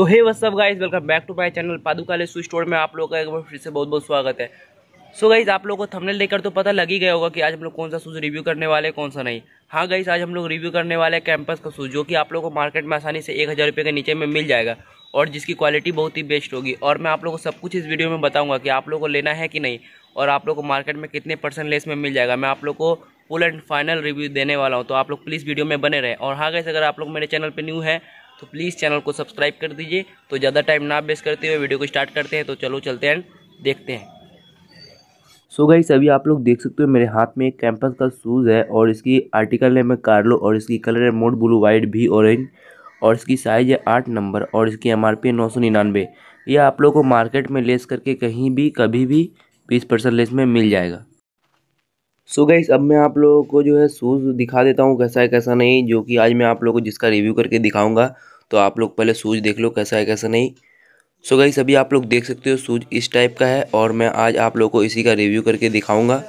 so hey what's up guys welcome back to my channel पादुका लेसू store में आप लोग का एक बार फिर से बहुत बहुत स्वागत है सो so गाइज आप लोगों को थंबनेल लेकर तो पता लग ही गया होगा कि आज हम लोग कौन सा शूज़ रिव्यू करने वाले कौन सा नहीं हाँ गाइज आज हम लोग रिव्यू करने वाले हैं कैंपस का शूज़ जो कि आप लोगों को मार्केट में आसानी से एक हज़ार रुपये के नीचे में मिल जाएगा और जिसकी क्वालिटी बहुत ही बेस्ट होगी और मैं आप लोगों को सब कुछ इस वीडियो में बताऊँगा कि आप लोग को लेना है कि नहीं और आप लोग को मार्केट में कितने परसेंट लेस में मिल जाएगा मैं आप लोग को फुल एंड फाइनल रिव्यू देने वाला हूँ तो आप लोग प्लीज़ वीडियो में बने रहें और हाँ गाइज़ अगर आप लोग मेरे चैनल पर न्यू है तो प्लीज़ चैनल को सब्सक्राइब कर दीजिए तो ज़्यादा टाइम ना वेस्ट करते हुए वीडियो को स्टार्ट करते हैं तो चलो चलते हैं देखते हैं सो so गाइस अभी आप लोग देख सकते हो मेरे हाथ में एक कैंपस का शूज़ है और इसकी आर्टिकल है मैं कार्लो और इसकी कलर है मोड ब्लू वाइट भी ऑरेंज और इसकी साइज़ है आठ नंबर और इसकी एम आर पी है नौ सौ निन्यानवे ये आप लोग को मार्केट में लेस करके कहीं भी कभी भी बीस परसेंट लेस में मिल जाएगा सो so अब मैं आप लोगों को जो है शूज़ दिखा देता हूँ कैसा है कैसा नहीं जो कि आज मैं आप लोगों को जिसका रिव्यू करके दिखाऊंगा तो आप लोग पहले शूज़ देख लो कैसा है कैसा नहीं सो so सभी अभी आप लोग देख सकते हो शूज़ इस टाइप का है और मैं आज आप लोगों को इसी का रिव्यू करके दिखाऊँगा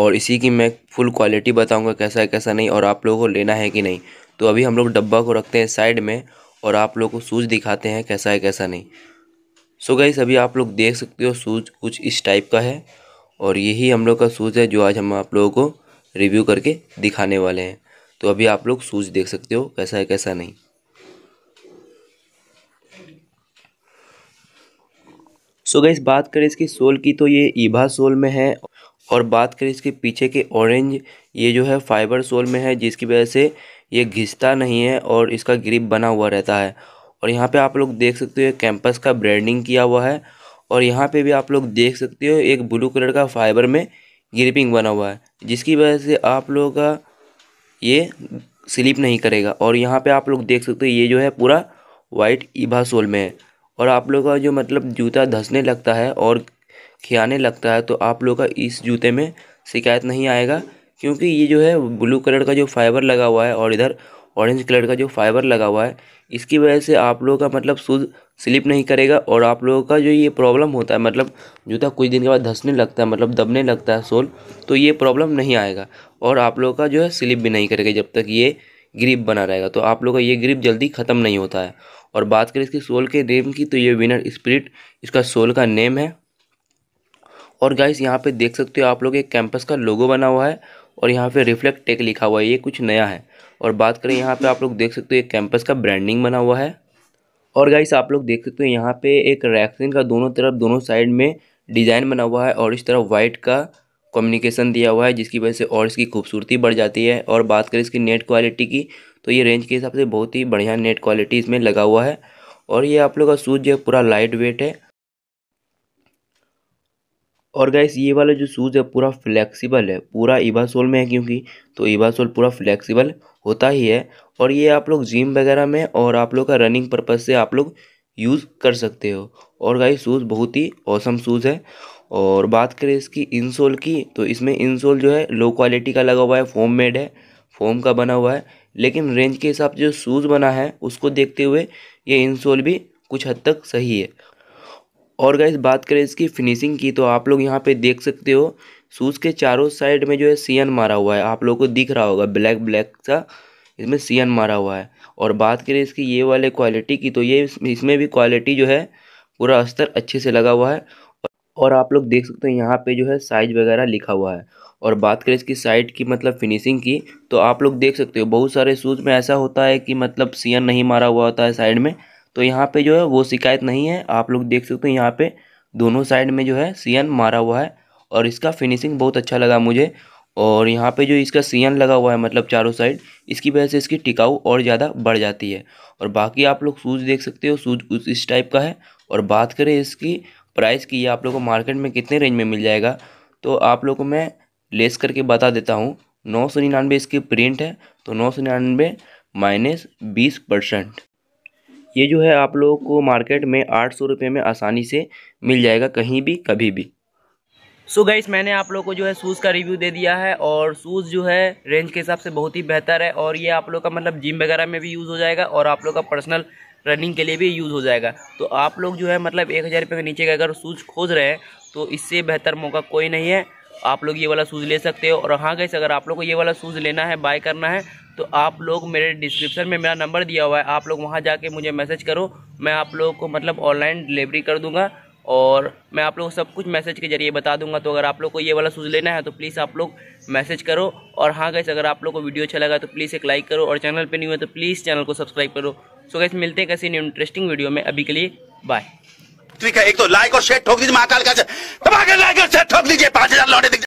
और इसी की मैं फुल क्वालिटी बताऊँगा कैसा है कैसा नहीं और आप लोगों को लेना है कि नहीं तो अभी हम लोग डब्बा को रखते हैं साइड में और आप लोग को शूज़ दिखाते हैं कैसा है कैसा नहीं सो गई सभी अभी आप लोग देख सकते हो शूज़ कुछ इस टाइप का है और यही हम लोग का शूज़ है जो आज हम आप लोगों को रिव्यू करके दिखाने वाले हैं तो अभी आप लोग शूज़ देख सकते हो कैसा है कैसा नहीं सो so गैस बात करें इसकी सोल की तो ये ईभा सोल में है और बात करें इसके पीछे के ऑरेंज ये जो है फाइबर सोल में है जिसकी वजह से ये घिसता नहीं है और इसका ग्रिप बना हुआ रहता है और यहाँ पे आप लोग देख सकते हो कैंपस का ब्रांडिंग किया हुआ है और यहाँ पे भी आप लोग देख सकते हो एक ब्लू कलर का फाइबर में ग्रिपिंग बना हुआ है जिसकी वजह से आप लोगों का ये स्लिप नहीं करेगा और यहाँ पे आप लोग देख सकते हो ये जो है पूरा वाइट ईभा सोल में है और आप लोग का जो मतलब जूता धंसने लगता है और खियाने लगता है तो आप लोग का इस जूते में शिकायत नहीं आएगा क्योंकि ये जो है ब्लू कलर का जो फाइबर लगा हुआ है और इधर ऑरेंज कलर का जो फाइबर लगा हुआ है इसकी वजह से आप लोगों का मतलब शूज़ स्लिप नहीं करेगा और आप लोगों का जो ये प्रॉब्लम होता है मतलब जूता कुछ दिन के बाद धंसने लगता है मतलब दबने लगता है सोल तो ये प्रॉब्लम नहीं आएगा और आप लोगों का जो है स्लिप भी नहीं करेगा जब तक ये ग्रिप बना रहेगा तो आप लोग का ये ग्रिप जल्दी ख़त्म नहीं होता है और बात करें इसकी सोल के नेम की तो ये विनर स्प्रिट इसका सोल का नेम है और गाइस यहाँ पे देख सकते हो आप लोग एक कैंपस का लोगो बना हुआ है और यहाँ पे रिफ्लेक्ट टेक लिखा हुआ है ये कुछ नया है और बात करें यहाँ पे आप लोग देख सकते हो एक कैंपस का ब्रांडिंग बना हुआ है और गाइस आप लोग देख सकते हो यहाँ पे एक रैक्सिन का दोनों तरफ दोनों साइड में डिज़ाइन बना हुआ है और इस तरफ वाइट का कम्युनिकेशन दिया हुआ है जिसकी वजह से और इसकी खूबसूरती बढ़ जाती है और बात करें इसकी नेट क्वालिटी की तो ये रेंज के हिसाब से बहुत ही बढ़िया नेट क्वालिटी इसमें लगा हुआ है और ये आप लोग का शूज़ जो है पूरा लाइट वेट है और गाइस ये वाला जो शूज़ है पूरा फ्लेक्सिबल है पूरा इबासोल में है क्योंकि तो इबासोल पूरा फ्लेक्सिबल होता ही है और ये आप लोग जिम वगैरह में और आप लोग का रनिंग पर्पज़ से आप लोग यूज़ कर सकते हो और गाइस शूज़ बहुत ही औसम शूज़ है और बात करें इसकी इंसोल की तो इसमें इंसोल जो है लो क्वालिटी का लगा हुआ है फोम मेड है फोम का बना हुआ है लेकिन रेंज के हिसाब से जो शूज़ बना है उसको देखते हुए ये इंसोल भी कुछ हद तक सही है और गाइस बात करें इसकी फिनिशिंग की तो आप लोग यहाँ पे देख सकते हो शूज़ के चारों साइड में जो है सीएन मारा हुआ है आप लोग को दिख रहा होगा ब्लैक ब्लैक सा इसमें सीएन मारा हुआ है और बात करें इसकी ये वाले क्वालिटी की तो ये इसमें भी क्वालिटी जो है पूरा अस्तर अच्छे से लगा हुआ है और आप लोग देख सकते हैं यहाँ पर जो है साइज वगैरह लिखा हुआ है और बात करें इसकी साइड की मतलब फिनिशिंग की तो आप लोग देख सकते हो बहुत सारे शूज़ में ऐसा होता है कि मतलब सीएन नहीं मारा हुआ होता है साइड में तो यहाँ पे जो है वो शिकायत नहीं है आप लोग देख सकते हो यहाँ पे दोनों साइड में जो है सीएन मारा हुआ है और इसका फिनिशिंग बहुत अच्छा लगा मुझे और यहाँ पे जो इसका सीएन लगा हुआ है मतलब चारों साइड इसकी वजह से इसकी टिकाऊ और ज़्यादा बढ़ जाती है और बाकी आप लोग शूज़ देख सकते हो शूज़ उस इस टाइप का है और बात करें इसकी प्राइस की आप लोग को मार्केट में कितने रेंज में मिल जाएगा तो आप लोग को मैं लेस करके बता देता हूँ नौ सौ निन्यानवे इसकी प्रिंट है तो नौ सौ निन्यानवे माइनस बीस परसेंट ये जो है आप लोगों को मार्केट में आठ सौ रुपये में आसानी से मिल जाएगा कहीं भी कभी भी सो so गाइस मैंने आप लोग को जो है शूज़ का रिव्यू दे दिया है और शूज़ जो है रेंज के हिसाब से बहुत ही बेहतर है और ये आप लोग का मतलब जिम वगैरह में भी यूज़ हो जाएगा और आप लोग का पर्सनल रनिंग के लिए भी यूज़ हो जाएगा तो आप लोग जो है मतलब एक हज़ार रुपये के नीचे का अगर शूज़ खोज रहे हैं तो इससे बेहतर मौका कोई नहीं है आप लोग ये वाला शूज़ ले सकते हो और हाँ गैस अगर आप लोग को ये वाला शूज़ लेना है बाय करना है तो आप लोग मेरे डिस्क्रिप्शन में मेरा नंबर दिया हुआ है आप लोग वहाँ जाके मुझे मैसेज करो मैं आप लोगों को मतलब ऑनलाइन डिलीवरी कर दूँगा और मैं आप लोग सब कुछ मैसेज के जरिए बता दूंगा तो अगर आप लोग को ये वाला शूज़ लेना है तो प्लीज़ आप लोग मैसेज करो और हाँ गैस अगर आप लोग को वीडियो अच्छा लगा तो प्लीज़ एक लाइक करो और चैनल पे नहीं है तो प्लीज़ चैनल को सब्सक्राइब करो सो गैस मिलते हैं किसी न्यू इंटरेस्टिंग वीडियो में अभी के लिए बाय ठीक है एक तो लाइक और शेयर ठोक दीजिए महाकाल का लाइक और शेयर ठोक दीजिए पाँच हजार लौटे